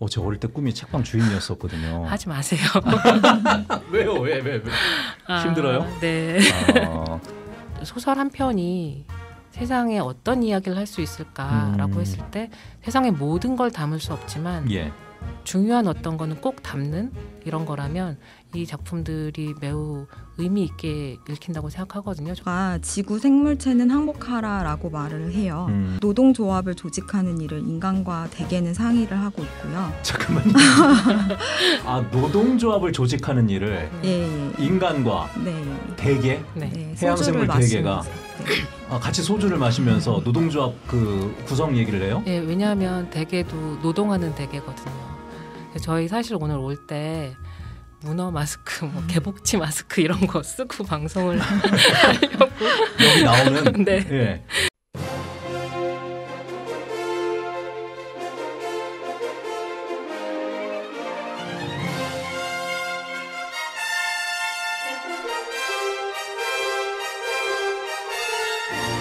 어, 제 어릴 때 꿈이 책방 주인이었었거든요. 하지 마세요. 왜요? 왜? 왜? 왜? 아, 힘들어요? 네. 아. 소설 한 편이 세상에 어떤 이야기를 할 수 있을까라고 음. 했을 때 세상의 모든 걸 담을 수 없지만 예. 중요한 어떤 거는 꼭 담는 이런 거라면 이 작품들이 매우 의미 있게 읽힌다고 생각하거든요. 아, 지구 생물체는 항복하라라고 말을 해요. 음. 노동 조합을 조직하는 일을 인간과 대개는 상의를 하고 있고요. 잠깐만요. 아, 노동 조합을 조직하는 일을 네. 인간과 네. 대개 네. 네 해양 생물 대개가 아, 같이 소주를 마시면서 노동조합 그 구성 얘기를 해요? 예, 왜냐하면 대개도 노동하는 대개거든요. 그 저희 사실 오늘 올 때 문어 마스크, 뭐 음. 개복치 마스크 이런 거 쓰고 방송을 하려고 여기 나오면 네. 예.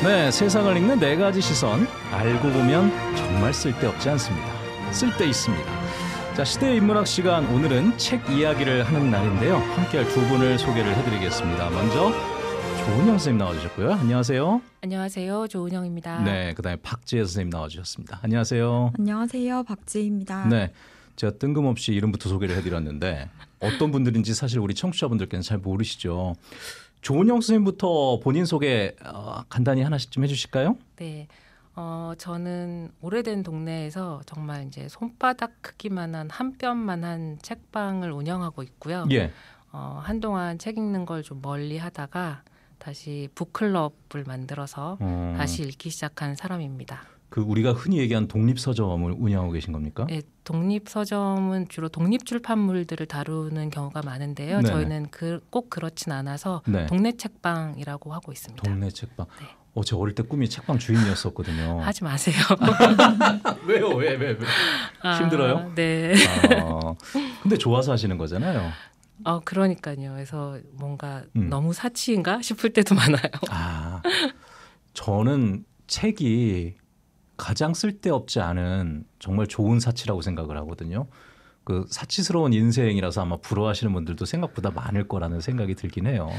네, 세상을 읽는 네 가지 시선. 알고 보면 정말 쓸데없지 않습니다. 쓸데 있습니다. 자, 시대 인문학 시간 오늘은 책 이야기를 하는 날인데요. 함께할 두 분을 소개를 해드리겠습니다. 먼저 조은영 선생님 나와주셨고요. 안녕하세요. 안녕하세요. 조은영입니다. 네, 그다음에 박지혜 선생님 나와주셨습니다. 안녕하세요. 안녕하세요. 박지혜입니다. 네, 제가 뜬금없이 이름부터 소개를 해드렸는데 어떤 분들인지 사실 우리 청취자분들께는 잘 모르시죠. 조은영 선생님부터 본인 소개 어, 간단히 하나씩 좀 해주실까요? 네. 어, 저는 오래된 동네에서 정말 이제 손바닥 크기만한 한 뼘만한 책방을 운영하고 있고요. 예. 어, 한동안 책 읽는 걸 좀 멀리 하다가 다시 북클럽을 만들어서 어. 다시 읽기 시작한 사람입니다. 그 우리가 흔히 얘기한 독립 서점을 운영하고 계신 겁니까? 네, 예, 독립 서점은 주로 독립 출판물들을 다루는 경우가 많은데요. 네 저희는 그, 꼭 그렇진 않아서 네. 동네 책방이라고 하고 있습니다. 동네 책방. 네. 어, 제 어릴 때 꿈이 책방 주인이었었거든요. 하지 마세요. 왜요? 왜? 왜? 왜? 아, 힘들어요? 네. 아, 근데 좋아서 하시는 거잖아요. 어, 그러니까요. 그래서 뭔가 음. 너무 사치인가 싶을 때도 많아요. 아, 저는 책이 가장 쓸데없지 않은 정말 좋은 사치라고 생각을 하거든요. 그 사치스러운 인생이라서 아마 부러워하시는 분들도 생각보다 많을 거라는 생각이 들긴 해요.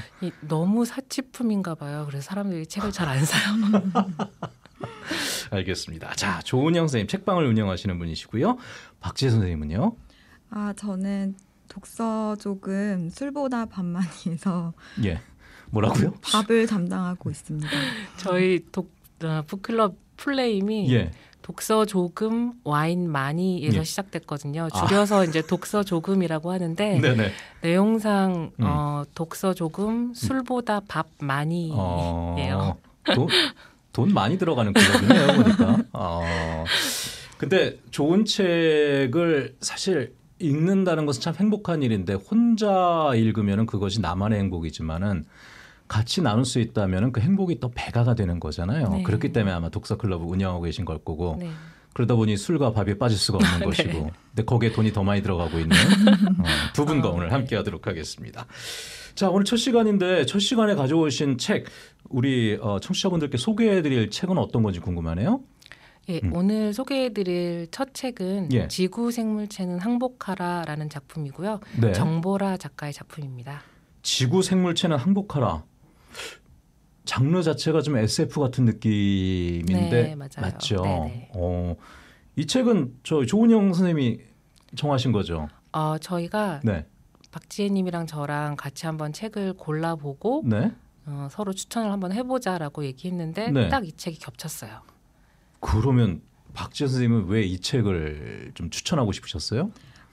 너무 사치품인가 봐요. 그래서 사람들이 책을 잘 안 사요. 알겠습니다. 자, 조은영 선생님 책방을 운영하시는 분이시고요. 박지혜 선생님은요? 아, 저는 독서 조금 술보다 밥많 해서 예. 뭐라고요? 밥을 담당하고 있습니다. 저희 독 어, 북클럽 플레임이 예. 독서 조금 와인 많이에서 예. 시작됐거든요. 아. 줄여서 아. 이제 독서 조금이라고 하는데 네네. 내용상 음. 어, 독서 조금 술보다 밥 많이예요. 어, 돈, 돈 많이 들어가는 거거든요 보니까. 어. 근데 좋은 책을 사실 읽는다는 것은 참 행복한 일인데 혼자 읽으면 그것이 나만의 행복이지만은 같이 나눌 수 있다면 그 행복이 또 배가가 되는 거잖아요. 네. 그렇기 때문에 아마 독서 클럽을 운영하고 계신 걸 거고 네. 그러다 보니 술과 밥이 빠질 수가 없는 아, 네. 것이고 근데 거기에 돈이 더 많이 들어가고 있는 어, 두 분과 아, 오늘 네. 함께하도록 하겠습니다. 자 오늘 첫 시간인데 첫 시간에 가져오신 책 우리 어, 청취자분들께 소개해드릴 책은 어떤 건지 궁금하네요. 예, 음. 오늘 소개해드릴 첫 책은 예. 지구 생물체는 항복하라라는 작품이고요. 네. 정보라 작가의 작품입니다. 지구 생물체는 항복하라. 장르 자체가 좀 SF 같은 느낌인데 네, 맞죠? 네네. 네. 어, 이 책은 저 조은영 선생님이 정하신 거죠? 어, 저희가 네. 박지혜님이랑 저랑 같이 한번 책을 골라보고 네. 어, 서로 추천을 한번 해보자라고 얘기했는데 네. 딱이 책이 겹쳤어요. 그러면 박지혜 선생님은 왜 이 책을 좀 추천하고 싶으셨어요?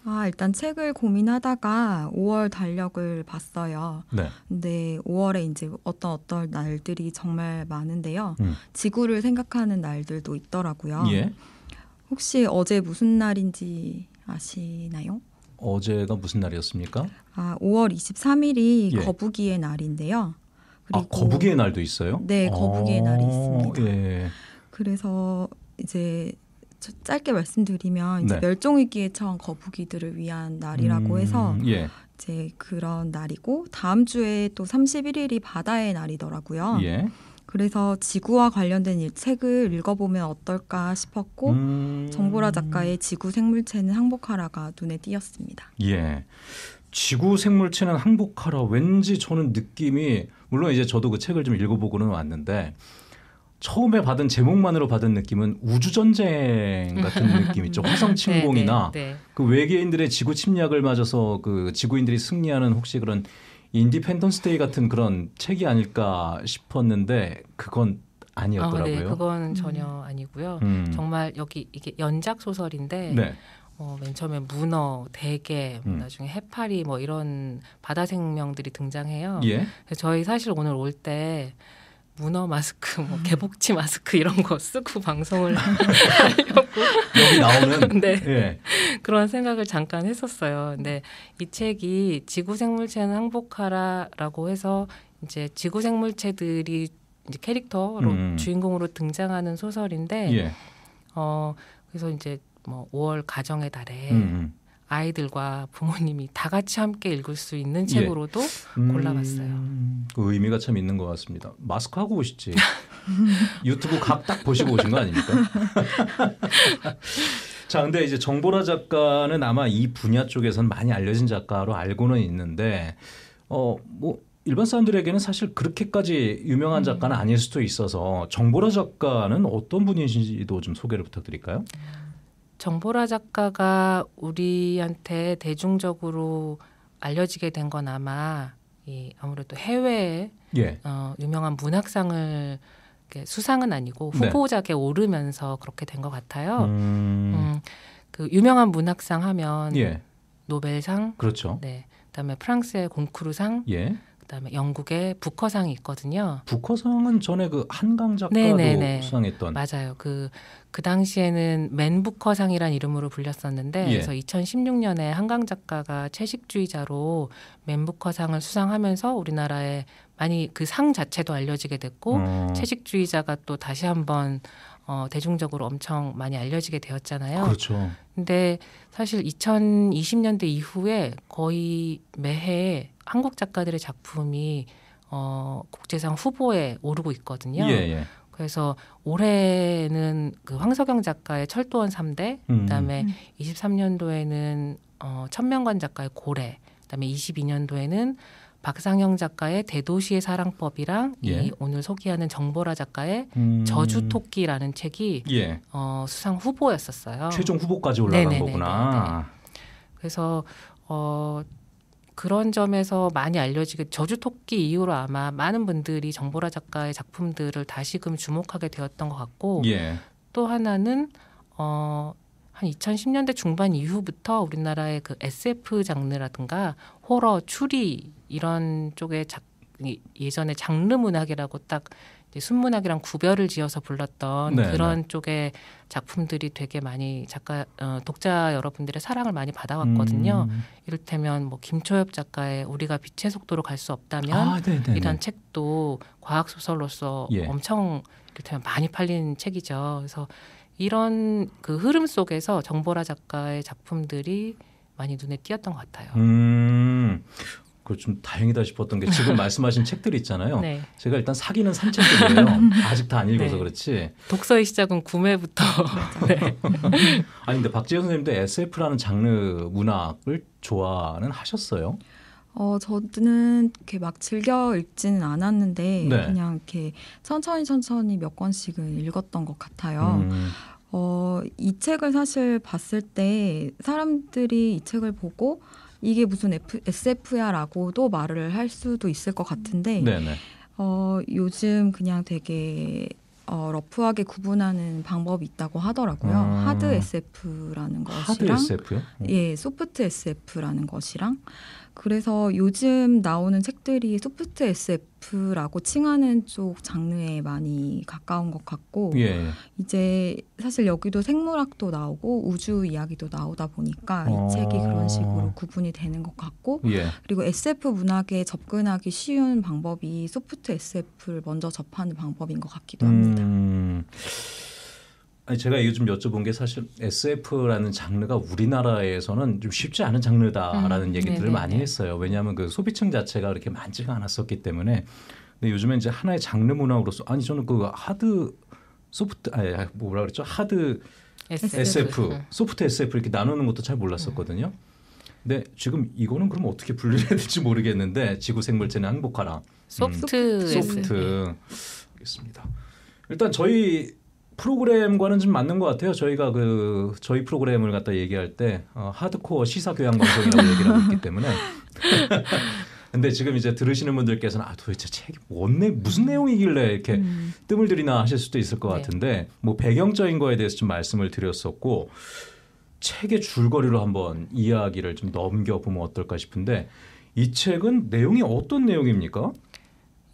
아, 일단 책을 고민하다가 5월 달력을 봤어요. 네. 근데 5월에 이제 어떤 어떤 날들이 정말 많은데요. 음. 지구를 생각하는 날들도 있더라고요. 예. 혹시 어제 무슨 날인지 아시나요? 어제가 무슨 날이었습니까? 아, 5월 23일이 예. 거북이의 날인데요. 아, 그리고 아, 거북이의 날도 있어요? 네, 거북이의 아~ 날이 어, 있습니다. 예. 그래서 이제 짧게 말씀드리면 이제 네. 멸종 위기에 처한 거북이들을 위한 날이라고 음, 해서 예. 이제 그런 날이고 다음 주에 또 31일이 바다의 날이더라고요. 예. 그래서 지구와 관련된 일 책을 읽어보면 어떨까 싶었고 음... 정보라 작가의 지구 생물체는 항복하라가 눈에 띄었습니다. 예. 지구 생물체는 항복하라 왠지 저는 느낌이 물론 이제 저도 그 책을 좀 읽어보고는 왔는데 처음에 받은 제목만으로 받은 느낌은 우주 전쟁 같은 느낌 있죠. 화성 침공이나 네, 네, 네, 그 외계인들의 지구 침략을 맞아서 그 지구인들이 승리하는 혹시 그런 인디펜던스 데이 같은 그런 책이 아닐까 싶었는데 그건 아니었더라고요. 아, 네, 그건 음. 전혀 아니고요. 음. 정말 여기 이게 연작 소설인데 네. 어, 맨 처음에 문어, 대게, 음. 나중에 해파리 뭐 이런 바다 생명들이 등장해요. 예? 저희 사실 오늘 올때 문어 마스크, 뭐 개복치 마스크 이런 거 쓰고 방송을 하려고 여기 나오면 네. 네. 그런 생각을 잠깐 했었어요. 근데 이 책이 지구 생물체는 항복하라라고 해서 이제 지구 생물체들이 이제 캐릭터로 음, 음. 주인공으로 등장하는 소설인데 예. 어 그래서 이제 뭐 5월 가정의 달에 음. 음. 아이들과 부모님이 다 같이 함께 읽을 수 있는 책으로도 예. 음, 골라봤어요. 그 의미가 참 있는 것 같습니다. 마스크 하고 오시지. 유튜브 각딱 보시고 오신 거 아닙니까? 자, 근데 이제 정보라 작가는 아마 이 분야 쪽에선 많이 알려진 작가로 알고는 있는데, 어, 뭐, 일반 사람들에게는 사실 그렇게까지 유명한 음. 작가는 아닐 수도 있어서 정보라 작가는 어떤 분이신지도 좀 소개를 부탁드릴까요? 정보라 작가가 우리한테 대중적으로 알려지게 된 건 아마 이 아무래도 해외에 예. 어, 유명한 문학상을 이렇게 수상은 아니고 네. 후보작에 네. 오르면서 그렇게 된 것 같아요. 음... 음, 그 유명한 문학상 하면 예. 노벨상, 그렇죠. 네, 그다음에 프랑스의 공쿠르상, 예. 그다음에 영국의 부커상이 있거든요. 부커상은 전에 그 한강 작가도 네네네. 수상했던 맞아요. 그그 그 당시에는 맨 부커상이란 이름으로 불렸었는데 예. 그래서 2016년에 한강 작가가 채식주의자로 맨 부커상을 수상하면서 우리나라에 많이 그 상 자체도 알려지게 됐고 음. 채식주의자가 또 다시 한번 어, 대중적으로 엄청 많이 알려지게 되었잖아요. 그렇죠. 근데 사실 2020년대 이후에 거의 매해 한국 작가들의 작품이 어, 국제상 후보에 오르고 있거든요. 예, 예. 그래서 올해는 그 황석영 작가의 철도원 3대, 음. 그다음에 음. 23년도에는 어, 천명관 작가의 고래, 그다음에 22년도에는 박상영 작가의 대도시의 사랑법이랑 예. 이 오늘 소개하는 정보라 작가의 음... 저주토끼라는 책이 예. 어, 수상 후보였었어요. 최종 후보까지 올라간 네네네네 거구나. 그래서 어, 그런 점에서 많이 알려지게 저주토끼 이후로 아마 많은 분들이 정보라 작가의 작품들을 다시금 주목하게 되었던 것 같고 예. 또 하나는 어, 한 2010년대 중반 이후부터 우리나라의 그 SF 장르라든가 호러, 추리 이런 쪽의 작, 예전에 장르 문학이라고 딱 이제 순문학이랑 구별을 지어서 불렀던 네, 그런 네. 쪽의 작품들이 되게 많이 작가 어, 독자 여러분들의 사랑을 많이 받아왔거든요. 음. 이를테면 뭐 김초엽 작가의 우리가 빛의 속도로 갈 수 없다면 아, 네, 네, 이런 네. 책도 과학 소설로서 예. 엄청 이를테면 많이 팔린 책이죠. 그래서 이런 그 흐름 속에서 정보라 작가의 작품들이 많이 눈에 띄었던 것 같아요. 음. 그 좀 다행이다 싶었던 게 지금 말씀하신 책들 있잖아요. 네. 제가 일단 사기는 산책이에요. 아직 다 안 읽어서 네. 그렇지. 독서의 시작은 구매부터. 네. 아니 근데 박지현 선생님도 SF라는 장르 문학을 좋아는 하셨어요? 어, 저는 이렇게 막 즐겨 읽지는 않았는데 네. 그냥 이렇게 천천히 천천히 몇 권씩은 읽었던 것 같아요. 음. 어, 이 책을 사실 봤을 때 사람들이 이 책을 보고 이게 무슨 F, SF야라고도 말을 할 수도 있을 것 같은데 네네. 어, 요즘 그냥 되게 어, 러프하게 구분하는 방법이 있다고 하더라고요. 음. 하드 SF라는 것이랑 하드 SF요? 예, 소프트 SF라는 것이랑 그래서 요즘 나오는 책들이 소프트 SF라고 칭하는 쪽 장르에 많이 가까운 것 같고 예. 이제 사실 여기도 생물학도 나오고 우주 이야기도 나오다 보니까 어... 이 책이 그런 식으로 구분이 되는 것 같고 예. 그리고 SF 문학에 접근하기 쉬운 방법이 소프트 SF를 먼저 접하는 방법인 것 같기도 합니다. 음... 제가 요즘 여쭤본 게 사실 SF라는 장르가 우리나라에서는 좀 쉽지 않은 장르다라는 음, 얘기들을 네네. 많이 했어요. 왜냐하면 그 소비층 자체가 그렇게 많지가 않았었기 때문에. 근데 요즘에 이제 하나의 장르 문화로서 아니 저는 그 하드 소프트 아 뭐라 그랬죠 하드 SF, SF 네. 소프트 SF 이렇게 나누는 것도 잘 몰랐었거든요. 근데 지금 이거는 그럼 어떻게 분류해야 될지 모르겠는데 지구 생물체는 행복하라 소프트 음, 소프트 네. 알겠습니다. 일단 저희 프로그램과는 좀 맞는 것 같아요. 저희가 그 저희 프로그램을 갖다 얘기할 때 어, 하드코어 시사 교양 방송이라고 얘기를 하고 있기 때문에. 근데 지금 이제 들으시는 분들께서는 아 도대체 책이 뭔내 무슨 내용이길래 이렇게 음. 뜸을 들이나 하실 수도 있을 것 네. 같은데 뭐 배경적인 거에 대해서 좀 말씀을 드렸었고 책의 줄거리로 한번 이야기를 좀 넘겨 보면 어떨까 싶은데 이 책은 내용이 어떤 내용입니까?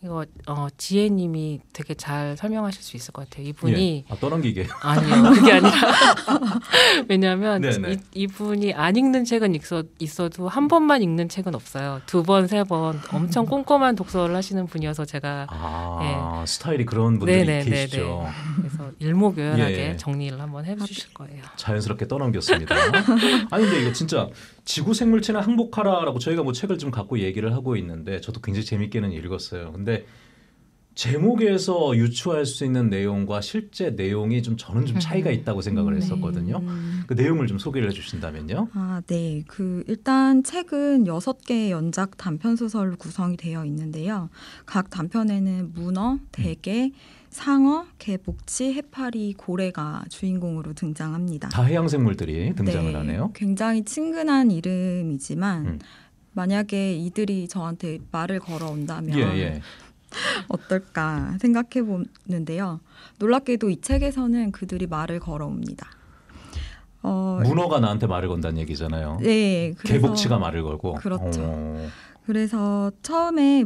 이거 어, 지혜님이 되게 잘 설명하실 수 있을 것 같아요. 이분이 예. 아, 떠넘기게 아니요 그게 아니라 왜냐하면 네, 네. 이, 이분이 안 읽는 책은 있어, 있어도 한 번만 읽는 책은 없어요. 두번 세 번 엄청 꼼꼼한 독서를 하시는 분이어서 제가 아 예. 스타일이 그런 분들이 네네 네, 계시죠. 그래서 일목요연하게 예, 예. 정리를 한번 해주실 거예요. 자연스럽게 떠넘겼습니다. 아니 근데 이거 진짜 지구 생물체는 항복하라라고 저희가 뭐 책을 좀 갖고 얘기를 하고 있는데 저도 굉장히 재밌게는 읽었어요. 근데 제목에서 유추할 수 있는 내용과 실제 내용이 좀 저는 좀 차이가 음. 있다고 생각을 음. 했었거든요. 네. 그 내용을 좀 소개를 해주신다면요. 아, 네. 그 일단 책은 여섯 개의 연작 단편 소설로 구성이 되어 있는데요. 각 단편에는 문어, 대게, 음. 상어, 개, 복치, 해파리, 고래가 주인공으로 등장합니다. 다 해양 생물들이 등장을 네. 하네요. 굉장히 친근한 이름이지만. 음. 만약에 이들이 저한테 말을 걸어온다면 예, 예. 어떨까 생각해 보는데요. 놀랍게도 이 책에서는 그들이 말을 걸어옵니다. 어, 문어가 나한테 말을 건다는 얘기잖아요. 네, 개복치가 말을 걸고. 그렇죠. 어. 그래서 처음에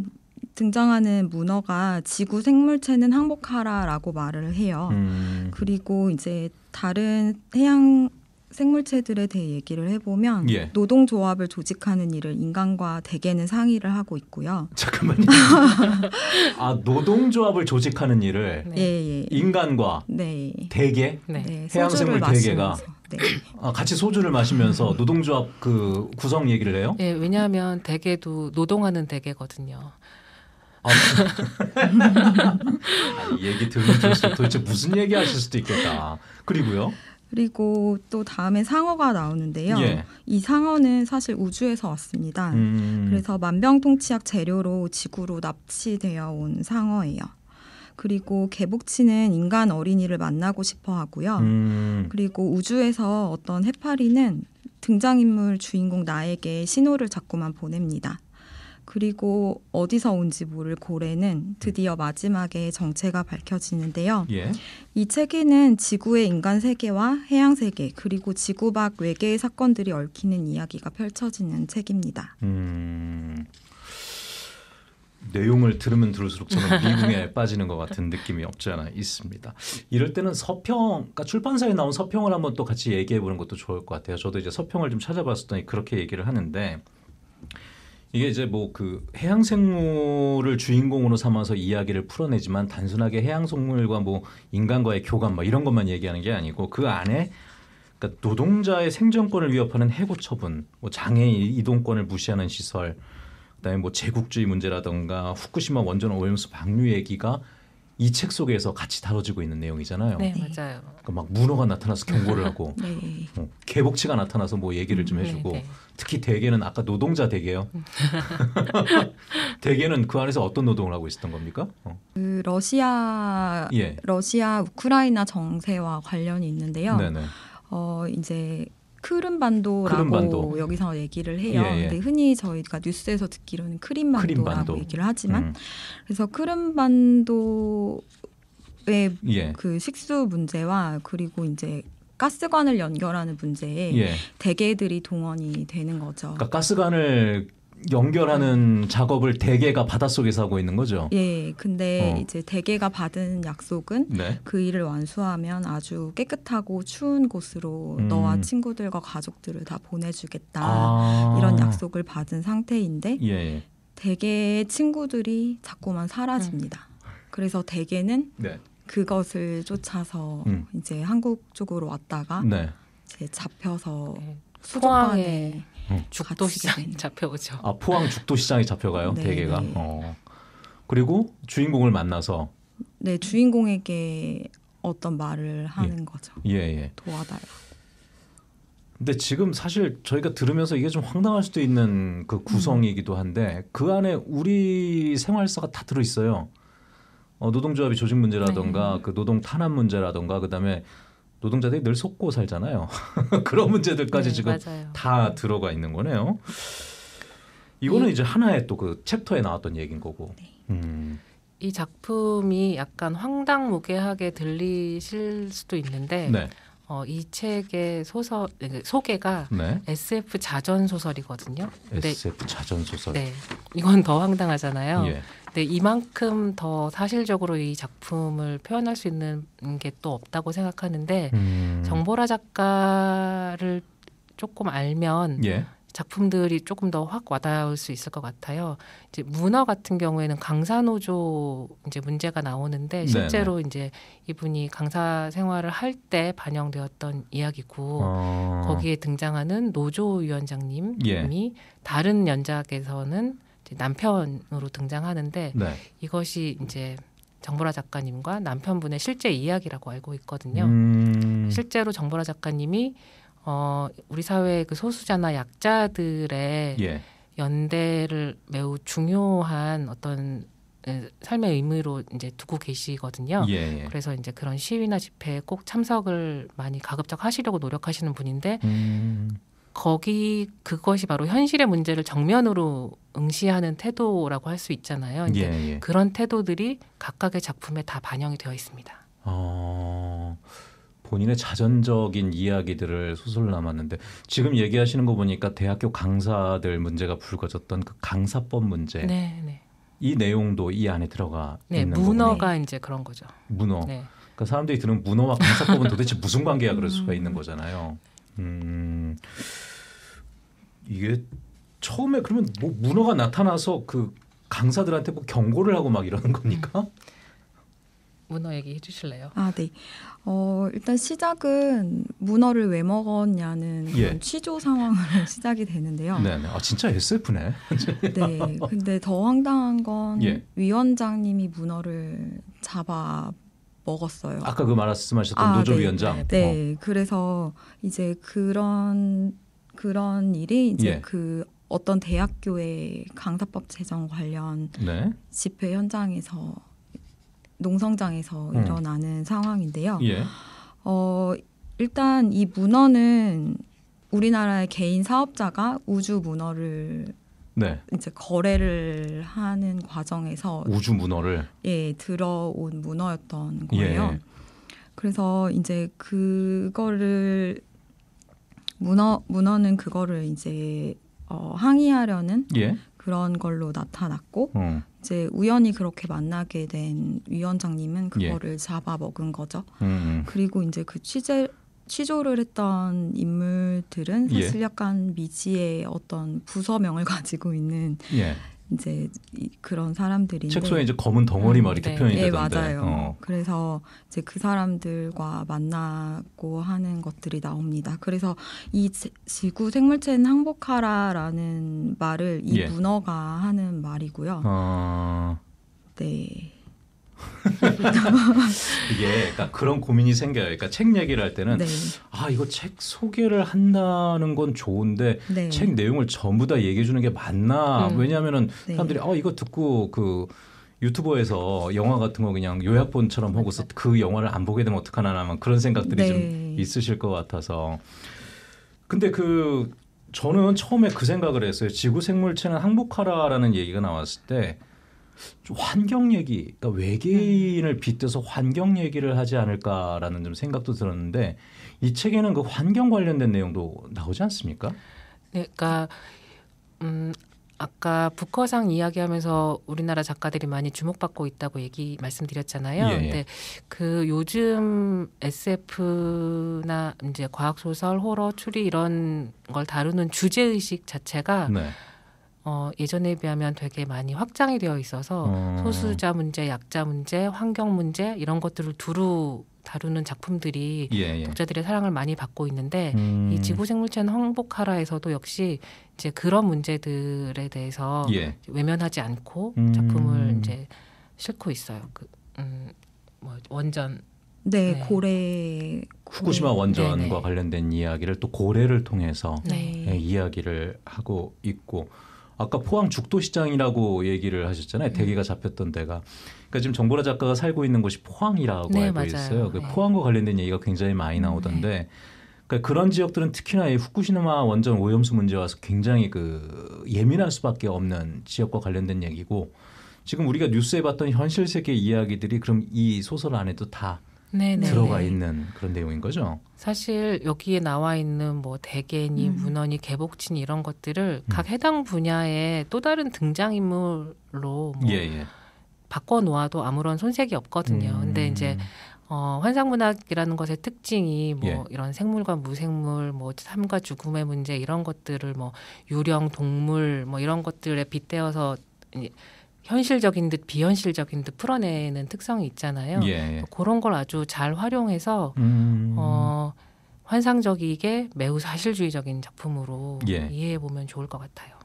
등장하는 문어가 지구 생물체는 항복하라라고 말을 해요. 음. 그리고 이제 다른 해양 생물체들에 대해 얘기를 해보면 예. 노동조합을 조직하는 일을 인간과 대개는 상의를 하고 있고요. 잠깐만요. 아 노동조합을 조직하는 일을 네. 예, 예. 인간과 네. 대개 네. 네 해양생물 대개가 네. 아, 같이 소주를 마시면서 노동조합 그 구성 얘기를 해요? 예, 왜냐하면 대개도 노동하는 대개거든요. 아, 뭐. 아 얘기 들으면 도대체 무슨 얘기 하실 수도 있겠다. 그리고요. 그리고 또 다음에 상어가 나오는데요. 예. 이 상어는 사실 우주에서 왔습니다. 음, 음, 음. 그래서 만병통치약 재료로 지구로 납치되어 온 상어예요. 그리고 개복치는 인간 어린이를 만나고 싶어 하고요. 음. 음. 그리고 우주에서 어떤 해파리는 등장인물 주인공 나에게 신호를 자꾸만 보냅니다. 그리고 어디서 온지 모를 고래는 음. 드디어 마지막에 정체가 밝혀지는데요. 예. 이 책에는 지구의 인간 세계와 해양 세계 그리고 지구 밖 외계의 사건들이 얽히는 이야기가 펼쳐지는 책입니다. 음... 내용을 들으면 들을수록 저는 미궁에 빠지는 것 같은 느낌이 없지 않아 있습니다. 이럴 때는 서평, 그러니까 출판사에 나온 서평을 한번 또 같이 얘기해 보는 것도 좋을 것 같아요. 저도 이제 서평을 좀찾아봤었더 그렇게 얘기를 하는데 이게 이제 뭐 그 해양 생물을 주인공으로 삼아서 이야기를 풀어내지만 단순하게 해양 생물과 뭐 인간과의 교감 뭐 이런 것만 얘기하는 게 아니고 그 안에 그러니까 노동자의 생존권을 위협하는 해고 처분, 뭐 장애인 이동권을 무시하는 시설, 그다음에 뭐 제국주의 문제라던가 후쿠시마 원전 오염수 방류 얘기가 이책 속에서 같이 다뤄지고 있는 내용이잖아요. 네, 네. 맞아요. 그러니까 막 문어가 나타나서 네. 경고를 하고 네. 어, 개복치가 나타나서 뭐 얘기를 좀 음, 네, 해주고 네, 특히 대개는 아까 노동자 대개요. 음. 대개는 그 안에서 어떤 노동을 하고 있었던 겁니까? 어. 그 러시아 예. 러시아 우크라이나 정세와 관련이 있는데요. 네네. 어 이제 크림반도라고 크름반도. 여기서 얘기를 해요. 예, 예. 근데 흔히 저희가 뉴스에서 듣기로는 크림반도라고 크림반도. 얘기를 하지만 음. 그래서 크름반도의 예. 그 식수 문제와 그리고 이제 가스관을 연결하는 문제에 예. 대개들이 동원이 되는 거죠. 그러니까 가스관을 연결하는 작업을 대개가 바닷속에서 하고 있는 거죠. 예. 근데 어. 이제 대개가 받은 약속은 네. 그 일을 완수하면 아주 깨끗하고 추운 곳으로 음. 너와 친구들과 가족들을 다 보내주겠다. 아. 이런 약속을 받은 상태인데 예. 예. 대개의 친구들이 자꾸만 사라집니다. 음. 그래서 대개는 네. 그것을 쫓아서 음. 이제 한국 쪽으로 왔다가 네. 이제 잡혀서 네. 수족관에 음. 죽도시장 잡혀오죠. 아 포항 죽도시장에 잡혀가요 네, 대개가. 네. 어. 그리고 주인공을 만나서 네 주인공에게 어떤 말을 예. 하는 예. 거죠. 예, 예. 도와달라. 근데 지금 사실 저희가 들으면서 이게 좀 황당할 수도 있는 그 구성이기도 한데 그 안에 우리 생활사가 다 들어 있어요. 어, 노동조합이 조직 문제라던가 네. 그 노동 탄압 문제라던가 그다음에 노동자들이 늘 속고 살잖아요. 그런 문제들까지 네, 지금 맞아요. 다 들어가 있는 거네요. 이거는 이, 이제 하나의 또그 챕터에 나왔던 얘기인 거고. 네. 음. 이 작품이 약간 황당무계하게 들리실 수도 있는데 네. 어, 이 책의 소설 그 소개가 네. SF 자전 소설이거든요. SF 자전 소설. 네, 이건 더 황당하잖아요. 예. 네, 이만큼 더 사실적으로 이 작품을 표현할 수 있는 게 또 없다고 생각하는데 음. 정보라 작가를 조금 알면 예. 작품들이 조금 더 확 와닿을 수 있을 것 같아요. 이제 문어 같은 경우에는 강사노조 이제 문제가 나오는데 네, 실제로 네네. 이제 이분이 강사 생활을 할 때 반영되었던 이야기고 어... 거기에 등장하는 노조 위원장님이 예. 다른 연작에서는 남편으로 등장하는데 네. 이것이 이제 정보라 작가님과 남편분의 실제 이야기라고 알고 있거든요. 음. 실제로 정보라 작가님이 어, 우리 사회의 그 소수자나 약자들의 예. 연대를 매우 중요한 어떤 삶의 의미로 이제 두고 계시거든요. 예, 예. 그래서 이제 그런 시위나 집회에 꼭 참석을 많이 가급적 하시려고 노력하시는 분인데 음. 거기 그것이 바로 현실의 문제를 정면으로 응시하는 태도라고 할 수 있잖아요. 이제 예, 예. 그런 태도들이 각각의 작품에 다 반영이 되어 있습니다. 어, 본인의 자전적인 이야기들을 소설로 남았는데 지금 얘기하시는 거 보니까 대학교 강사들 문제가 불거졌던 그 강사법 문제. 네, 네. 이 내용도 이 안에 들어가 네, 있는 문어가 거군요. 이제 그런 거죠. 문어. 네. 그니까 사람들이 들으면 문어와 강사법은 도대체 무슨 관계야 그럴 음. 수가 있는 거잖아요. 음, 이게 처음에 그러면 뭐 문어가 나타나서 그 강사들한테 뭐 경고를 하고 막 이러는 겁니까? 음. 문어 얘기해 주실래요? 아, 네. 어, 일단 시작은 문어를 왜 먹었냐는 예. 취조 상황으로 시작이 되는데요. 네, 네. 아, 진짜 SF네. 네. 근데 더 황당한 건 예. 위원장님이 문어를 잡아 먹었어요. 아까 그 말씀하셨던 아, 노조위원장. 네. 네. 어. 그래서 이제 그런 그런 일이 이제 예. 그 어떤 대학교의 강사법 제정 관련 네. 집회 현장에서 농성장에서 음. 일어나는 상황인데요. 예. 어, 일단 이 문헌은 우리나라의 개인 사업자가 우주 문헌을 네. 이제 거래를 하는 과정에서 우주 문어를 예 들어온 문어였던 거예요. 예. 그래서 이제 그거를 문어 문어는 그거를 이제 어, 항의하려는 예. 그런 걸로 나타났고 음. 이제 우연히 그렇게 만나게 된 위원장님은 그거를 예. 잡아 먹은 거죠. 음, 음 그리고 이제 그 취재 취조를 했던 인물들은 예. 사실 예. 약간 미지의 어떤 부서명을 가지고 있는 예. 이제 그런 사람들이 책 속에 이제 검은 덩어리 막 이렇게 음, 네. 표현이 예, 되던데. 맞아요. 어. 그래서 이제 그 사람들과 만나고 하는 것들이 나옵니다. 그래서 이 지구 생물체는 항복하라라는 말을 이 예. 문어가 하는 말이고요. 어... 네. 이게 그러니까 그런 고민이 생겨요. 그러니까 책 얘기를 할 때는 네. 아 이거 책 소개를 한다는 건 좋은데 네. 책 내용을 전부 다 얘기해 주는 게 맞나? 음. 왜냐하면은 네. 사람들이 아 이거 듣고 그 유튜버에서 영화 같은 거 그냥 요약본처럼 하고서 그 영화를 안 보게 되면 어떡하나 라는 그런 생각들이 좀 네. 있으실 것 같아서 근데 그 저는 처음에 그 생각을 했어요. 지구 생물체는 항복하라라는 얘기가 나왔을 때 환경 얘기, 그러니까 외계인을 음. 빗대서 환경 얘기를 하지 않을까라는 좀 생각도 들었는데 이 책에는 그 환경 관련된 내용도 나오지 않습니까? 네, 그러니까 음, 아까 북허상 이야기하면서 우리나라 작가들이 많이 주목받고 있다고 얘기 말씀드렸잖아요. 예, 예. 근데 그 요즘 SF나 이제 과학 소설, 호러, 추리 이런 걸 다루는 주제 의식 자체가 네. 어, 예전에 비하면 되게 많이 확장이 되어 있어서 음. 소수자 문제, 약자 문제, 환경 문제 이런 것들을 두루 다루는 작품들이 예, 예. 독자들의 사랑을 많이 받고 있는데 음. 이 지구생물체는 황복하라에서도 역시 이제 그런 문제들에 대해서 예. 외면하지 않고 음. 작품을 음. 이제 싣고 있어요. 그, 음, 뭐 원전 네, 네, 고래 후쿠시마 네, 네. 원전과 네네. 관련된 이야기를 또 고래를 통해서 네. 예, 이야기를 하고 있고 아까 포항 죽도시장이라고 얘기를 하셨잖아요. 음. 대기가 잡혔던 데가. 그러니까 지금 정보라 작가가 살고 있는 곳이 포항이라고 네, 알고 맞아요. 있어요. 그 네. 포항과 관련된 얘기가 굉장히 많이 음, 네. 나오던데 네. 그러니까 그런 지역들은 특히나 이 후쿠시마 원전 오염수 문제와 와서 굉장히 그 예민할 수밖에 없는 지역과 관련된 얘기고 지금 우리가 뉴스에 봤던 현실 세계 이야기들이 그럼 이 소설 안에도 다 네네 들어가 있는 그런 내용인 거죠. 사실 여기에 나와 있는 뭐 대개니 음. 문헌이 개복친 이런 것들을 음. 각 해당 분야의 또 다른 등장 인물로 뭐 예, 예. 바꿔 놓아도 아무런 손색이 없거든요. 음. 근데 이제 어, 환상문학이라는 것의 특징이 뭐 예. 이런 생물과 무생물, 뭐 삶과 죽음의 문제 이런 것들을 뭐 유령, 동물 뭐 이런 것들에 빗대어서 현실적인 듯 비현실적인 듯 풀어내는 특성이 있잖아요. 예, 예. 그런 걸 아주 잘 활용해서 음. 어, 환상적이게 매우 사실주의적인 작품으로 예. 이해해 보면 좋을 것 같아요.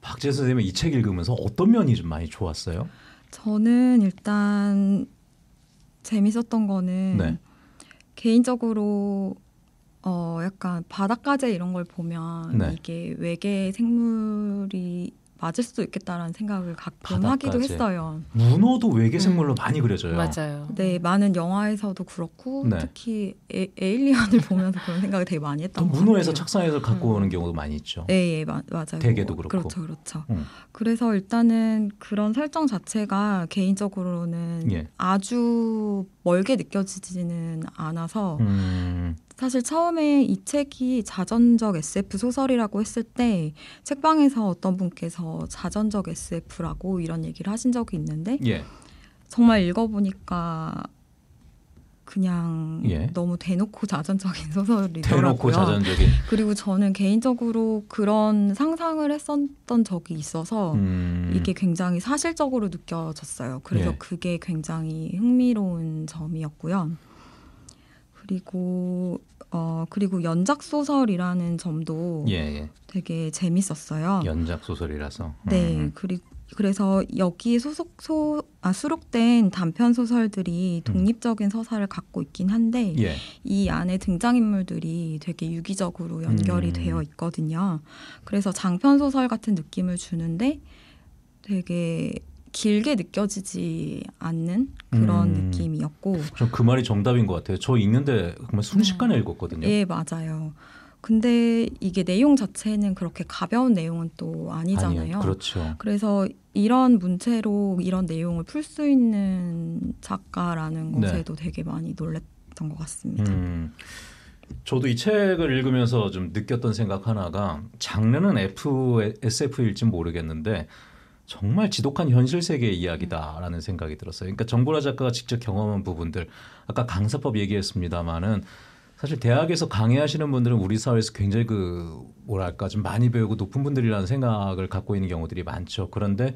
박재 선생님이책 읽으면서 어떤 면이 좀 많이 좋았어요? 저는 일단 재밌었던 거는 네. 개인적으로 어 약간 바닷가재 이런 걸 보면 네. 이게 외계 생물이 맞을 수도 있겠다라는 생각을 가끔 하기도 했어요. 문어도 외계생물로 음. 많이 그려져요. 맞아요. 네, 많은 영화에서도 그렇고 네. 특히 에, 일리언을 보면서 그런 생각을 되게 많이 했던 것 문어에서 착상해서 갖고 음. 오는 경우도 많이 있죠. 네, 예, 마, 맞아요. 대개도 그렇고. 그렇죠, 그렇죠. 음. 그래서 일단은 그런 설정 자체가 개인적으로는 예. 아주 멀게 느껴지지는 않아서 음. 사실 처음에 이 책이 자전적 SF 소설이라고 했을 때 책방에서 어떤 분께서 자전적 SF라고 이런 얘기를 하신 적이 있는데 예. 정말 읽어보니까 그냥 예. 너무 대놓고 자전적인 소설이더라고요. 대놓고 자전적인. 그리고 저는 개인적으로 그런 상상을 했었던 적이 있어서 음. 이게 굉장히 사실적으로 느껴졌어요. 그래서 예. 그게 굉장히 흥미로운 점이었고요. 그리고 어 그리고 연작 소설이라는 점도 예, 예. 되게 재밌었어요. 연작 소설이라서. 네, 음. 음. 그리고 그래서 여기 소속 소 아, 수록된 단편 소설들이 음. 독립적인 음. 서사를 갖고 있긴 한데 예. 이 안에 등장 인물들이 되게 유기적으로 연결이 음. 되어 있거든요. 그래서 장편 소설 같은 느낌을 주는데 되게 길게 느껴지지 않는 그런 음. 느낌이었고. 전그 말이 정답인 것 같아요. 저 읽는데 정말 순식간에 네. 읽었거든요. 예, 맞아요. 근데 이게 내용 자체는 그렇게 가벼운 내용은 또 아니잖아요. 아니요, 그렇죠. 그래서 이런 문체로 이런 내용을 풀 수 있는 작가라는 것에도 네. 되게 많이 놀랐던 것 같습니다. 음. 저도 이 책을 읽으면서 좀 느꼈던 생각 하나가 장르는 F, SF일진 모르겠는데 정말 지독한 현실 세계의 이야기다라는 생각이 들었어요. 그러니까 정보라 작가가 직접 경험한 부분들, 아까 강사법 얘기했습니다마는 사실 대학에서 강의하시는 분들은 우리 사회에서 굉장히 그 뭐랄까 좀 많이 배우고 높은 분들이라는 생각을 갖고 있는 경우들이 많죠. 그런데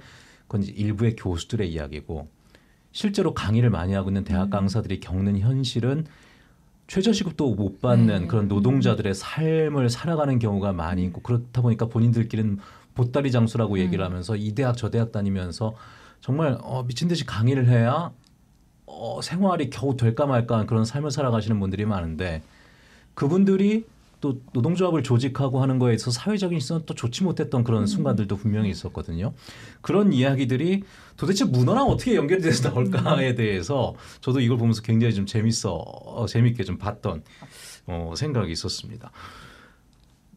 그건 일부의 교수들의 이야기고 실제로 강의를 많이 하고 있는 대학 음. 강사들이 겪는 현실은 최저시급도 못 받는 네. 그런 노동자들의 삶을 살아가는 경우가 많이 있고 그렇다 보니까 본인들끼리는 보따리 장수라고 음. 얘기를 하면서 이 대학 저 대학 다니면서 정말 어, 미친 듯이 강의를 해야 어, 생활이 겨우 될까 말까 한 그런 삶을 살아가시는 분들이 많은데 그분들이 또 노동조합을 조직하고 하는 거에 서 사회적인 시선 또 좋지 못했던 그런 음. 순간들도 분명히 있었거든요. 그런 이야기들이 도대체 문화랑 어떻게 연결 돼서 나올까에 음. 대해서 저도 이걸 보면서 굉장히 좀 재밌어 어, 재밌게 좀 봤던 어, 생각이 있었습니다.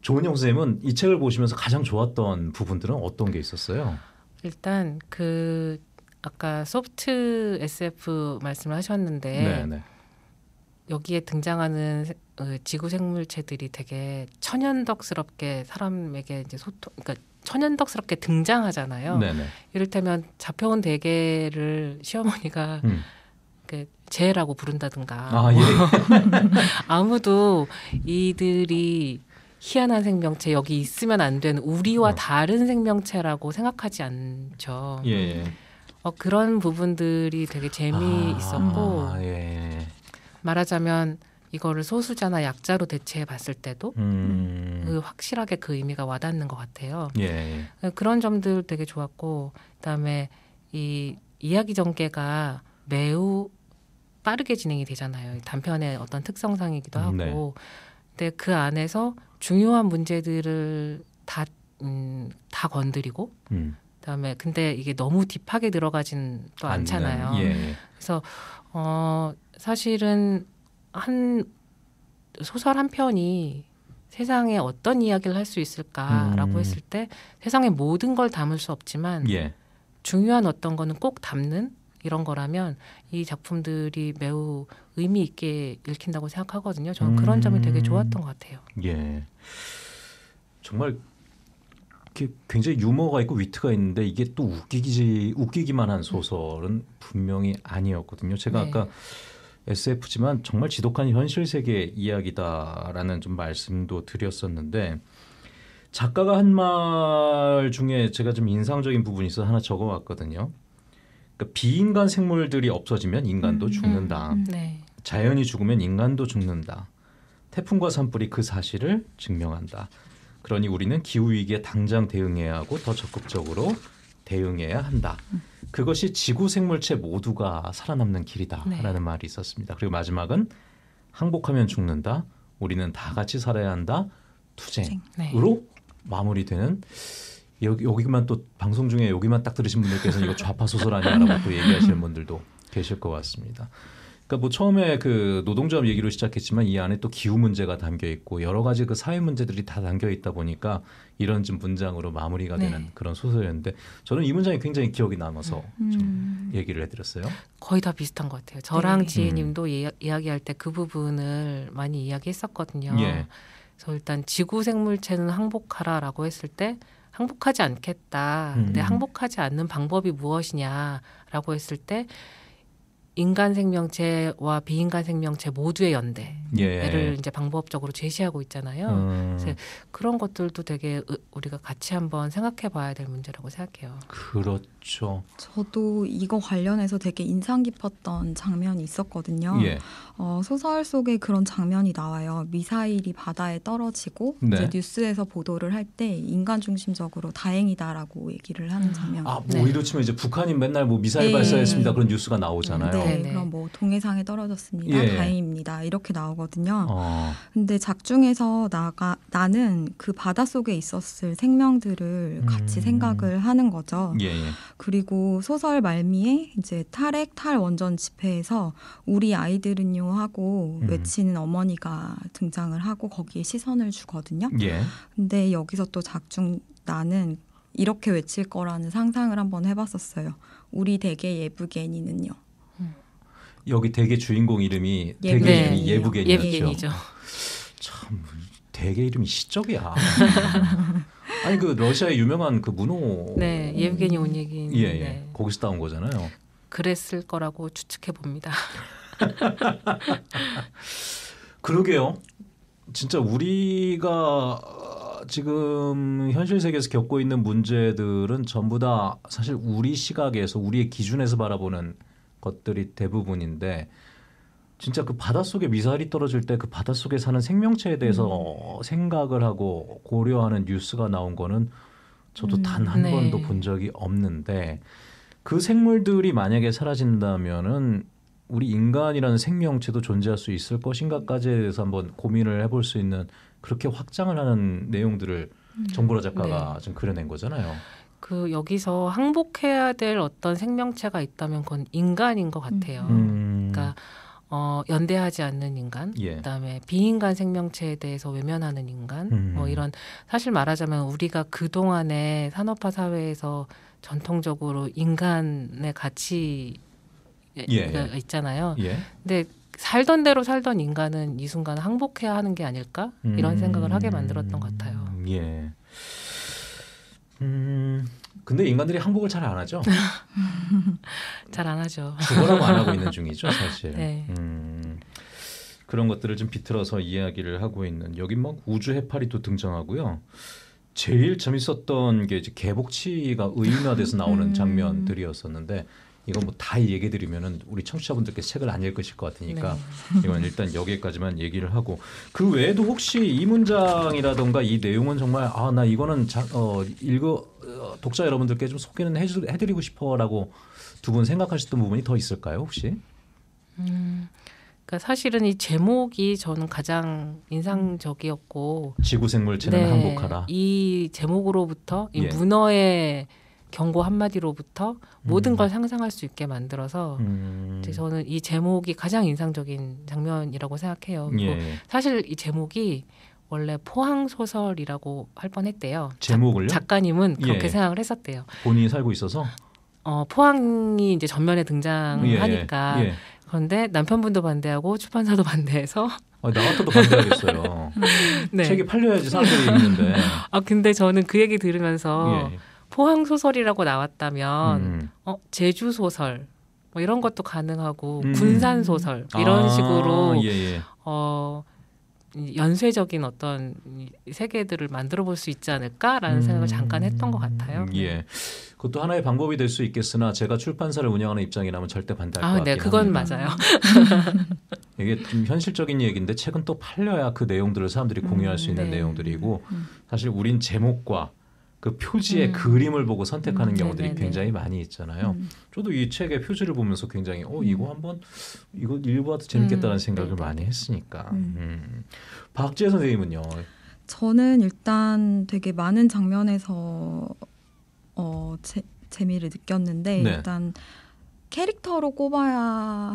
조은영 선생님은 이 책을 보시면서 가장 좋았던 부분들은 어떤 게 있었어요? 일단 그 아까 소프트 SF 말씀을 하셨는데 네네. 여기에 등장하는 어, 지구 생물체들이 되게 천연덕스럽게 사람에게 이제 소통, 그러니까 천연덕스럽게 등장하잖아요. 네네. 이를테면 잡혀온 대게를 시어머니가 음. 그 재라고 부른다든가. 아, 예. 아무도 이들이 희한한 생명체 여기 있으면 안 되는 우리와 어. 다른 생명체라고 생각하지 않죠. 예, 예. 어, 그런 부분들이 되게 재미있었고 아, 아, 예. 말하자면 이거를 소수자나 약자로 대체해 봤을 때도 음. 그 확실하게 그 의미가 와닿는 것 같아요. 예. 예. 네, 그런 점들 되게 좋았고 그다음에 이 이야기 전개가 매우 빠르게 진행이 되잖아요. 단편의 어떤 특성상이기도 음, 네. 하고. 네. 근데 그 안에서 중요한 문제들을 다, 음, 다 건드리고, 음. 그다음에 근데 이게 너무 딥하게 들어가진 또 않잖아요. 예. 그래서 어 사실은 한 소설 한 편이 세상에 어떤 이야기를 할 수 있을까라고 음. 했을 때세상에 모든 걸 담을 수 없지만 예. 중요한 어떤 거는 꼭 담는 이런 거라면 이 작품들이 매우 의미 있게 읽힌다고 생각하거든요. 저는 그런 점이 되게 음. 좋았던 것 같아요. 예. 정말 굉장히 유머가 있고 위트가 있는데 이게 또 웃기지 웃기기만 한 소설은 분명히 아니었거든요. 제가 네. 아까 SF지만 정말 지독한 현실 세계 이야기다라는 좀 말씀도 드렸었는데 작가가 한 말 중에 제가 좀 인상적인 부분이 있어 하나 적어왔거든요. 그러니까 비인간 생물들이 없어지면 인간도 음, 음, 죽는다. 음, 네. 자연이 죽으면 인간도 죽는다. 태풍과 산불이 그 사실을 증명한다. 그러니 우리는 기후 위기에 당장 대응해야 하고 더 적극적으로 대응해야 한다. 그것이 지구 생물체 모두가 살아남는 길이다라는 네. 말이 있었습니다. 그리고 마지막은 항복하면 죽는다. 우리는 다 같이 살아야 한다. 투쟁으로 네. 마무리되는 여기 여기만 또 방송 중에 여기만 딱 들으신 분들께서는 이거 좌파 소설 아니냐라고또 얘기하시는 분들도 계실 것 같습니다. 그러니까 뭐 처음에 그 노동조합 얘기로 시작했지만 이 안에 또 기후 문제가 담겨 있고 여러 가지 그 사회 문제들이 다 담겨 있다 보니까 이런 좀 문장으로 마무리가 네. 되는 그런 소설이었는데 저는 이 문장이 굉장히 기억이 남아서 음. 좀 얘기를 해드렸어요. 거의 다 비슷한 것 같아요. 저랑 네. 지혜님도 음. 이야기할 때 그 부분을 많이 이야기했었거든요. 예. 그래서 일단 지구 생물체는 항복하라라고 했을 때 항복하지 않겠다. 음. 근데 항복하지 않는 방법이 무엇이냐라고 했을 때 인간 생명체와 비인간 생명체 모두의 연대를 예. 이제 방법적으로 제시하고 있잖아요. 음. 그래서 그런 것들도 되게 우리가 같이 한번 생각해 봐야 될 문제라고 생각해요. 그렇죠. 그렇죠. 저도 이거 관련해서 되게 인상 깊었던 장면이 있었거든요. 예. 어, 소설 속에 그런 장면이 나와요. 미사일이 바다에 떨어지고 네. 이제 뉴스에서 보도를 할 때 인간 중심적으로 다행이다라고 얘기를 하는 아. 장면. 아, 뭐 네. 이로 치면 이제 북한이 맨날 뭐 미사일 예. 발사했습니다 그런 뉴스가 나오잖아요. 네, 네 그럼 뭐 동해상에 떨어졌습니다. 예. 다행입니다. 이렇게 나오거든요. 어. 근데 작중에서 나가 나는 그 바닷속에 있었을 생명들을 같이 음. 생각을 하는 거죠. 예. 예. 그리고 소설 말미에 이제 탈핵 탈원전 집회에서 우리 아이들은요 하고 음. 외치는 어머니가 등장을 하고 거기에 시선을 주거든요. 예. 근데 여기서 또 작중 나는 이렇게 외칠 거라는 상상을 한번 해봤었어요. 우리 대개 예부겐이는요. 여기 대개 주인공 이름이 대개 네. 이름이 예부겐이죠참 대개 이름이 시적이야. 아니 그 러시아의 유명한 그 문호 네 예브게니 온얘기 예, 예. 네. 거기서 따온 거잖아요. 그랬을 거라고 추측해 봅니다. 그러게요. 진짜 우리가 어, 지금 현실 세계에서 겪고 있는 문제들은 전부 다 사실 우리 시각에서 우리의 기준에서 바라보는 것들이 대부분인데 진짜 그 바닷속에 미사일이 떨어질 때 그 바닷속에 사는 생명체에 대해서 음. 어, 생각을 하고 고려하는 뉴스가 나온 거는 저도 음. 단한 네. 번도 본 적이 없는데 그 생물들이 만약에 사라진다면은 우리 인간이라는 생명체도 존재할 수 있을 것인가까지에 대해서 한번 고민을 해볼 수 있는 그렇게 확장을 하는 내용들을 음. 정보라 작가가 네. 지금 그려낸 거잖아요. 그 여기서 항복해야 될 어떤 생명체가 있다면 그건 인간인 것 같아요. 음. 그러니까 어, 연대하지 않는 인간, 예. 그다음에 비인간 생명체에 대해서 외면하는 인간, 뭐 음. 뭐 이런 사실 말하자면 우리가 그 동안의 산업화 사회에서 전통적으로 인간의 가치 예. 있잖아요. 예. 근데 살던 대로 살던 인간은 이 순간 항복해야 하는 게 아닐까 이런 생각을 하게 만들었던 것 같아요. 음, 예. 음. 근데 인간들이 항복을 잘 안 하죠. 잘 안 하죠. 죽어라고 안 하고 있는 중이죠, 사실. 네. 음, 그런 것들을 좀 비틀어서 이야기를 하고 있는 여기 막 우주 해파리도 등장하고요. 제일 재밌었던 게 이제 개복치가 의인화돼서 나오는 음. 장면들이었었는데 이거 뭐 다 얘기 드리면은 우리 청취자분들께 책을 안 읽으실 것 같으니까 네. 이건 일단 여기까지만 얘기를 하고 그 외에도 혹시 이 문장이라던가 이 내용은 정말 아 나 이거는 자, 어 읽어 어, 독자 여러분들께 좀 소개는 해 드리고 싶어라고 두 분 생각하셨던 부분이 더 있을까요, 혹시? 음. 그니까 사실은 이 제목이 저는 가장 인상적이었고 지구생물체는 네, 항복하라 이 제목으로부터 이 예. 문어의 경고 한마디로부터 모든 음. 걸 상상할 수 있게 만들어서 음. 저는 이 제목이 가장 인상적인 장면이라고 생각해요. 그리고 뭐 예. 사실 이 제목이 원래 포항 소설이라고 할 뻔했대요. 제목을 작, 가님은 그렇게 예. 생각을 했었대요. 본인이 살고 있어서 어, 포항이 이제 전면에 등장하니까 예. 예. 예. 그런데 남편분도 반대하고 출판사도 반대해서 아, 나 같아도 반대하겠어요. 네. 책이 팔려야지 사람들이 읽는데. 아 근데 저는 그 얘기 들으면서 예. 포항 소설이라고 나왔다면 음. 어, 제주 소설 뭐 이런 것도 가능하고 음. 군산 소설 음. 이런 아, 식으로 예, 예. 어 연쇄적인 어떤 세계들을 만들어 볼 수 있지 않을까라는 음. 생각을 잠깐 했던 것 같아요. 음, 예. 네. 그것도 하나의 방법이 될 수 있겠으나 제가 출판사를 운영하는 입장이라면 절대 반대할 아, 것 네, 같아요. 그건 합니다. 맞아요. 이게 좀 현실적인 얘기인데 책은 또 팔려야 그 내용들을 사람들이 공유할 음, 수 있는 네. 내용들이고 사실 우린 제목과 그 표지의 음. 그림을 보고 선택하는 음, 경우들이 네네네. 굉장히 많이 있잖아요. 음. 저도 이 책의 표지를 보면서 굉장히 어 이거 음. 한번 이거 읽어봐도 재밌겠다는 음, 생각을 많이 했으니까. 음. 박지혜 선생님은요. 저는 일단 되게 많은 장면에서 어 재, 재미를 느꼈는데 네. 일단 캐릭터로 꼽아야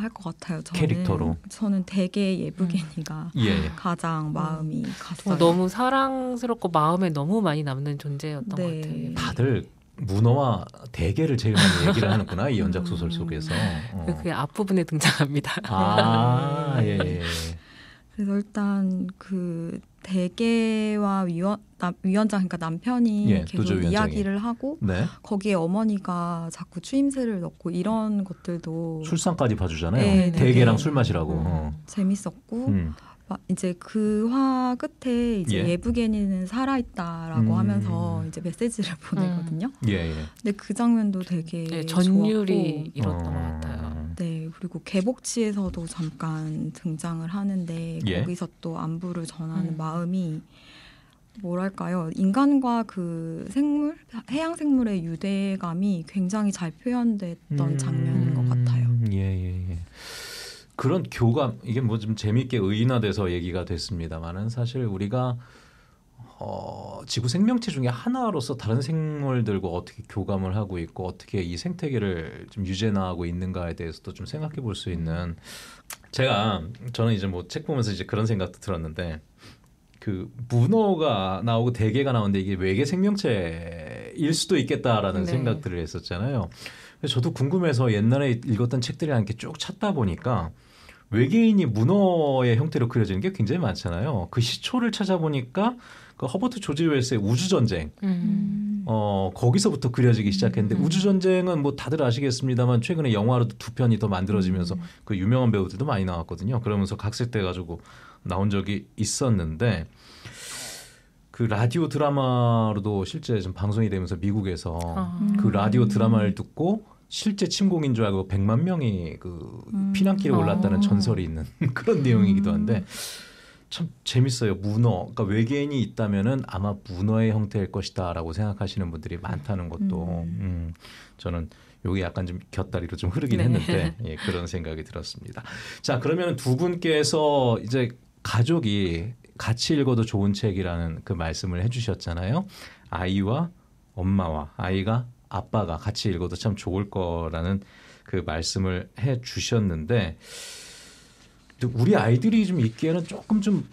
할 것 같아요. 저는. 캐릭터로. 저는 되게 예쁘게니가 음. 예, 예. 가장 음. 마음이 음. 갔어요. 어, 너무 사랑스럽고 마음에 너무 많이 남는 존재였던 네. 것 같아요. 다들 문어와 대게를 제일 많이 얘기를 하는구나 이 연작 소설 음. 속에서. 어. 그, 그게 앞부분에 등장합니다. 아 예. 예. 그래서 일단 그 대개와 위원 남, 위원장 그러니까 남편이 예, 계속 이야기를 하고 네. 거기에 어머니가 자꾸 추임새를 넣고 이런 것들도 술상까지 봐주잖아요. 네, 네 대개랑 네. 술 마시라고 음, 어. 재밌었고 음. 이제 그 화 끝에 이제 예. 부겐이는 살아있다라고 음. 하면서 이제 메시지를 음. 보내거든요. 음. 예, 예. 근데 그 장면도 되게 예, 전율이 좋았고. 일었던 어. 것 같아요. 그리고 개복치에서도 잠깐 등장을 하는데 예. 거기서 또 안부를 전하는 음. 마음이 뭐랄까요 인간과 그 생물 해양 생물의 유대감이 굉장히 잘 표현됐던 음. 장면인 것 같아요. 예예예. 예, 예, 그런 교감 이게 뭐 좀재미있게 의인화돼서 얘기가 됐습니다만은 사실 우리가 어, 지구 생명체 중에 하나로서 다른 생물들과 어떻게 교감을 하고 있고 어떻게 이 생태계를 좀 유재나하고 있는가에 대해서도 좀 생각해 볼 수 있는 제가 저는 이제 뭐 책 보면서 이제 그런 생각도 들었는데 그 문어가 나오고 대게가 나오는데 이게 외계 생명체일 수도 있겠다라는 네. 생각들을 했었잖아요. 그래서 저도 궁금해서 옛날에 읽었던 책들이랑 이렇쭉 찾다 보니까 외계인이 문어의 형태로 그려지는 게 굉장히 많잖아요. 그 시초를 찾아보니까 그 허버트 조지 웰스의 우주 전쟁. 음. 음. 어 거기서부터 그려지기 시작했는데 음. 우주 전쟁은 뭐 다들 아시겠습니다만 최근에 영화로도 두 편이 더 만들어지면서 음. 그 유명한 배우들도 많이 나왔거든요. 그러면서 각색 돼 가지고 나온 적이 있었는데 그 라디오 드라마로도 실제 좀 방송이 되면서 미국에서 아. 그 라디오 음. 드라마를 듣고 실제 침공인 줄 알고 100만 명이 그 피난길에 음. 올랐다는 음. 전설이 있는 그런 내용이기도 한데 참 재밌어요. 문어. 그러니까 외계인이 있다면은 아마 문어의 형태일 것이다라고 생각하시는 분들이 많다는 것도 음. 음 저는 요게 약간 좀 곁다리로 좀 흐르긴 네. 했는데 예, 그런 생각이 들었습니다. 자 그러면 두 분께서 이제 가족이 같이 읽어도 좋은 책이라는 그 말씀을 해주셨잖아요. 아이와 엄마와 아이가 아빠가 같이 읽어도 참 좋을 거라는 그 말씀을 해주셨는데 우리 아이들이 좀 있기에는 조금 좀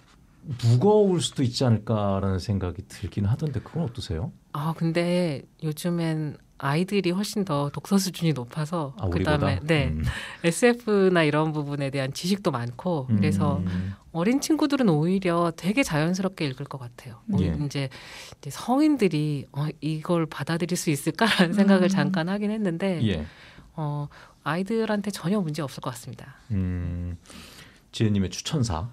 무거울 수도 있지 않을까라는 생각이 들긴 하던데 그건 어떠세요? 아 근데 요즘엔 아이들이 훨씬 더 독서 수준이 높아서 아, 그다음에 네 음. SF나 이런 부분에 대한 지식도 많고 그래서 음. 어린 친구들은 오히려 되게 자연스럽게 읽을 것 같아요. 뭐 예. 이제, 이제 성인들이 어, 이걸 받아들일 수 있을까라는 음. 생각을 잠깐 하긴 했는데 예. 어, 아이들한테 전혀 문제 없을 것 같습니다. 음. 지혜님의 추천사.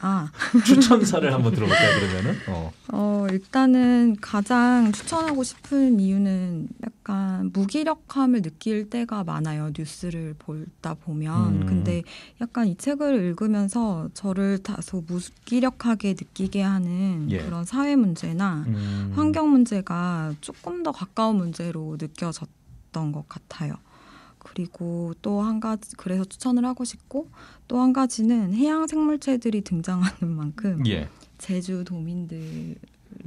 아. 추천사를 한번 들어볼까요, 그러면은? 어. 어, 일단은 가장 추천하고 싶은 이유는 약간 무기력함을 느낄 때가 많아요, 뉴스를 보다 보면. 음. 근데 약간 이 책을 읽으면서 저를 다소 무기력하게 느끼게 하는 예. 그런 사회 문제나 음. 환경 문제가 조금 더 가까운 문제로 느껴졌던 것 같아요. 그리고 또 한 가지 그래서 추천을 하고 싶고 또 한 가지는 해양 생물체들이 등장하는 만큼 예. 제주 도민들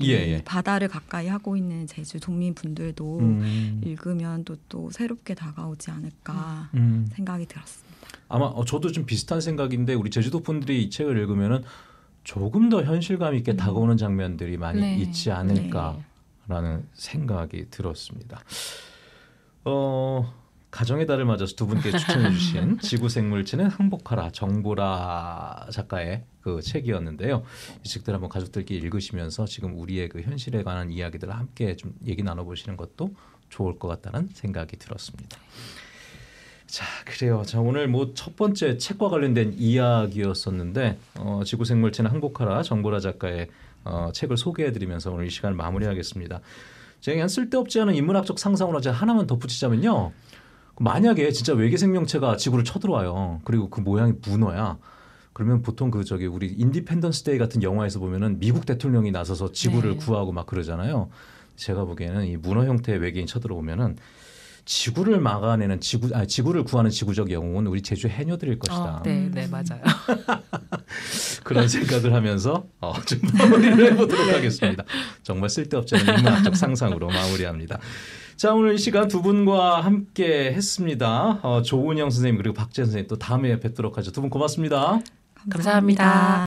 예, 예. 바다를 가까이 하고 있는 제주 도민분들도 음. 읽으면 또, 또 새롭게 다가오지 않을까 음. 생각이 들었습니다. 아마 어, 저도 좀 비슷한 생각인데 우리 제주도 분들이 이 책을 읽으면은 조금 더 현실감 있게 음. 다가오는 장면들이 많이 네. 있지 네. 않을까라는 네. 생각이 들었습니다. 어, 가정의 달을 맞아서 두 분께 추천해 주신 지구생물체는 행복하라 정보라 작가의 그 책이었는데요. 이 책들 한번 가족들끼리 읽으시면서 지금 우리의 그 현실에 관한 이야기들을 함께 좀 얘기 나눠보시는 것도 좋을 것 같다는 생각이 들었습니다. 자 그래요. 자 오늘 뭐 첫 번째 책과 관련된 이야기였었는데 어, 지구생물체는 항복하라 정보라 작가의 어, 책을 소개해드리면서 오늘 이 시간을 마무리하겠습니다. 제가 쓸데없지 않은 인문학적 상상으로 하나만 덧붙이자면요. 만약에 진짜 외계 생명체가 지구를 쳐들어와요. 그리고 그 모양이 문어야. 그러면 보통 그 저기 우리 인디펜던스 데이 같은 영화에서 보면은 미국 대통령이 나서서 지구를 네. 구하고 막 그러잖아요. 제가 보기에는 이 문어 형태의 외계인 쳐들어오면은 지구를 막아내는 지구 아 지구를 구하는 지구적 영웅은 우리 제주 해녀들일 아, 것이다. 어, 네, 네 맞아요. 그런 생각을 하면서 어, 좀 마무리를 해보도록 네. 하겠습니다. 정말 쓸데없지 않은 인문학적 상상으로 마무리합니다. 자 오늘 이 시간 두 분과 함께 했습니다. 어, 조은영 선생님 그리고 박재 선생님 또 다음에 뵙도록 하죠. 두 분 고맙습니다. 감사합니다. 감사합니다.